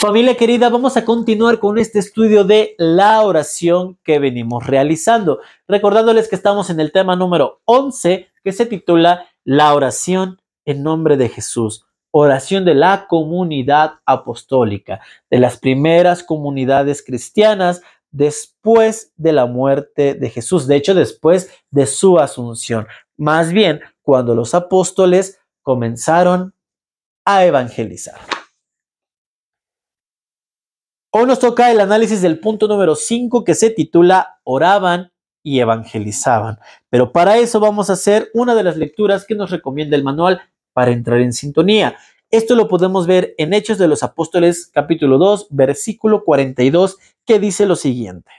Familia querida, vamos a continuar con este estudio de la oración que venimos realizando, recordándoles que estamos en el tema número 11 que se titula La oración en nombre de Jesús, oración de la comunidad apostólica, de las primeras comunidades cristianas después de la muerte de Jesús, de hecho después de su asunción, más bien cuando los apóstoles comenzaron a evangelizar. Hoy nos toca el análisis del punto número 5 que se titula Oraban y evangelizaban. Pero para eso vamos a hacer una de las lecturas que nos recomienda el manual para entrar en sintonía. Esto lo podemos ver en Hechos de los Apóstoles capítulo 2 versículo 42 que dice lo siguiente.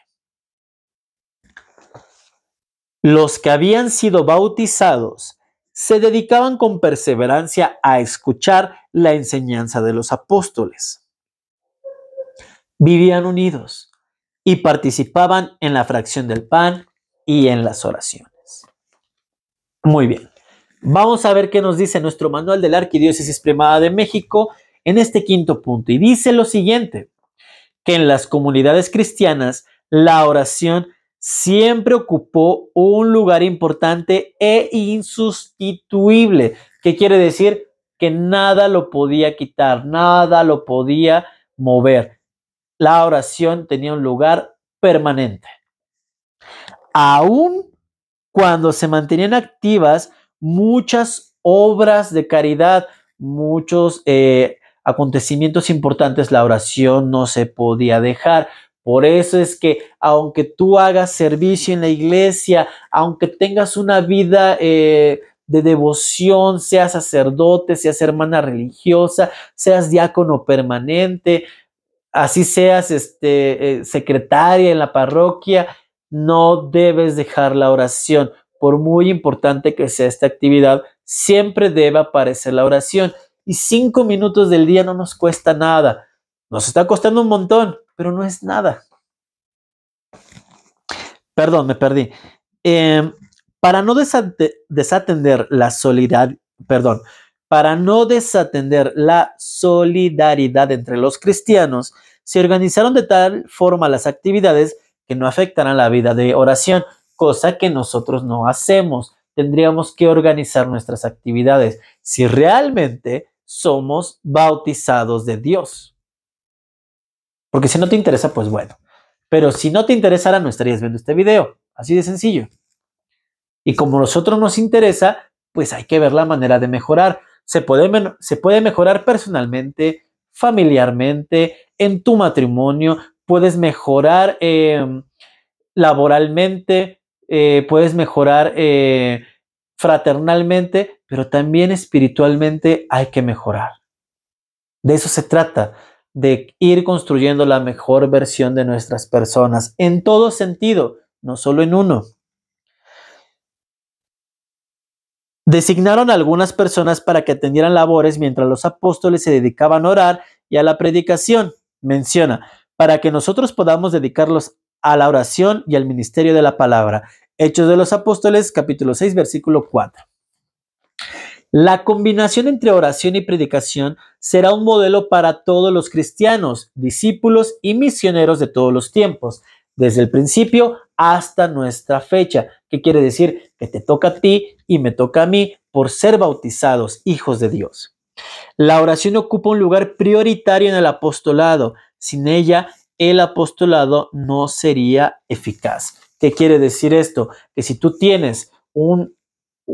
Los que habían sido bautizados se dedicaban con perseverancia a escuchar la enseñanza de los apóstoles vivían unidos y participaban en la fracción del pan y en las oraciones. Muy bien, vamos a ver qué nos dice nuestro manual de la Arquidiócesis Primada de México en este quinto punto. Y dice lo siguiente, que en las comunidades cristianas la oración siempre ocupó un lugar importante e insustituible, que quiere decir que nada lo podía quitar, nada lo podía mover la oración tenía un lugar permanente. Aún cuando se mantenían activas muchas obras de caridad, muchos eh, acontecimientos importantes, la oración no se podía dejar. Por eso es que aunque tú hagas servicio en la iglesia, aunque tengas una vida eh, de devoción, seas sacerdote, seas hermana religiosa, seas diácono permanente, así seas este, eh, secretaria en la parroquia, no debes dejar la oración. Por muy importante que sea esta actividad, siempre debe aparecer la oración. Y cinco minutos del día no nos cuesta nada. Nos está costando un montón, pero no es nada. Perdón, me perdí. Em, para no desatender la solidaridad, perdón, para no desatender la solidaridad entre los cristianos, se organizaron de tal forma las actividades que no a la vida de oración, cosa que nosotros no hacemos. Tendríamos que organizar nuestras actividades si realmente somos bautizados de Dios. Porque si no te interesa, pues bueno. Pero si no te interesara, no estarías viendo este video. Así de sencillo. Y como a nosotros nos interesa, pues hay que ver la manera de mejorar se puede, se puede mejorar personalmente, familiarmente, en tu matrimonio, puedes mejorar em, laboralmente, eh, puedes mejorar eh, fraternalmente, pero también espiritualmente hay que mejorar. De eso se trata, de ir construyendo la mejor versión de nuestras personas, en todo sentido, no solo en uno. Designaron algunas personas para que atendieran labores mientras los apóstoles se dedicaban a orar y a la predicación. Menciona, para que nosotros podamos dedicarlos a la oración y al ministerio de la palabra. Hechos de los Apóstoles, capítulo 6, versículo 4. La combinación entre oración y predicación será un modelo para todos los cristianos, discípulos y misioneros de todos los tiempos, desde el principio hasta nuestra fecha. ¿Qué quiere decir? Que te toca a ti y me toca a mí por ser bautizados hijos de Dios. La oración ocupa un lugar prioritario en el apostolado. Sin ella, el apostolado no sería eficaz. ¿Qué quiere decir esto? Que si tú tienes un,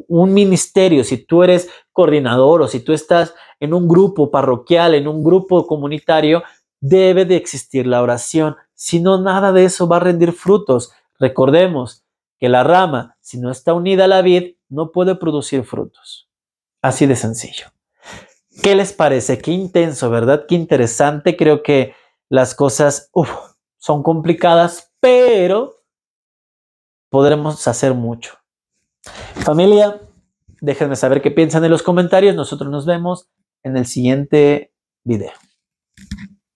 ministerio, si tú eres coordinador o si tú estás en un grupo parroquial, en un grupo comunitario, debe de existir la oración. Si no, nada de eso va a rendir frutos. Recordemos, que la rama, si no está unida a la vid, no puede producir frutos. Así de sencillo. ¿Qué les parece? Qué intenso, ¿verdad? Qué interesante. Creo que las cosas son complicadas, pero podremos hacer mucho. Familia, déjenme saber qué piensan en los comentarios. Nosotros nos vemos en el siguiente video.